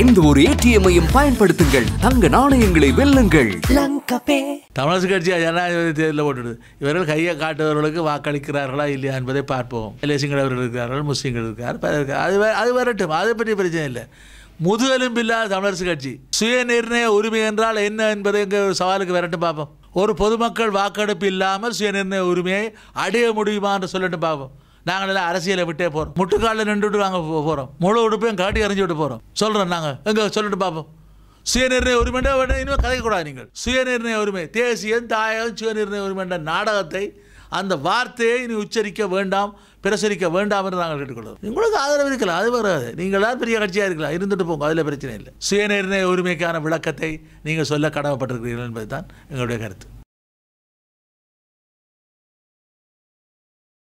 எந்த ஒரு ஏடிஎம்மையும் பயன்படுத்துங்கள் தங்க நாணயங்களை வெல்லுங்கள் தமிழக கட்சி ஜனாதிபதி தேர்தலில் போட்டுடுது இவர்கள் கையை காட்டுவர்களுக்கு வாக்களிக்கிறார்களா இல்லையா என்பதை பார்ப்போம் இலசிங்கள் அவர்கள் இருக்கிறார்கள் முஸ்லீம்கள் இருக்கார் அது அது வரட்டும் அதை பற்றி பிரச்சனை இல்லை முதுகெலும்பில்லாத தமிழரசு கட்சி சுய நிர்ணய உரிமை என்றால் என்ன என்பதை எங்கள் சவாலுக்கு வரட்டும் பார்ப்போம் ஒரு பொதுமக்கள் வாக்கெடுப்பு இல்லாமல் சுய நிர்ணய உரிமையை அடைய முடியுமா என்று சொல்லட்டும் பார்ப்போம் நாங்கள் எல்லாம் அரசியலை விட்டே போகிறோம் முட்டுக்காலில் நின்றுட்டு நாங்கள் போகிறோம் முழு உடுப்பையும் காட்டி அறிஞ்சு விட்டு போகிறோம் சொல்கிறோம் நாங்கள் எங்கே சொல்லிட்டு பார்ப்போம் சுயநிர்ணய உரிமைண்டா வேண்டாம் இனிமேல் கதைக்கக்கூடாது நீங்கள் சுயநிர்ணய உரிமை தேசியம் தாயகம் சுயநிர்ணய உரிமைன்ற நாடகத்தை அந்த வார்த்தையை நீ உச்சரிக்க வேண்டாம் பிரசரிக்க வேண்டாம் என்று நாங்கள் கேட்டுக்கொள்வோம் உங்களுக்கு ஆதரவு இருக்கலாம் அது வராது நீங்களாம் பெரிய கட்சியாக இருக்கலாம் இருந்துட்டு போங்க அதில் பிரச்சனை இல்லை சுயநிர்ணய உரிமைக்கான விளக்கத்தை நீங்கள் சொல்ல கடமைப்பட்டிருக்கிறீர்கள் என்பதுதான் எங்களுடைய கருத்து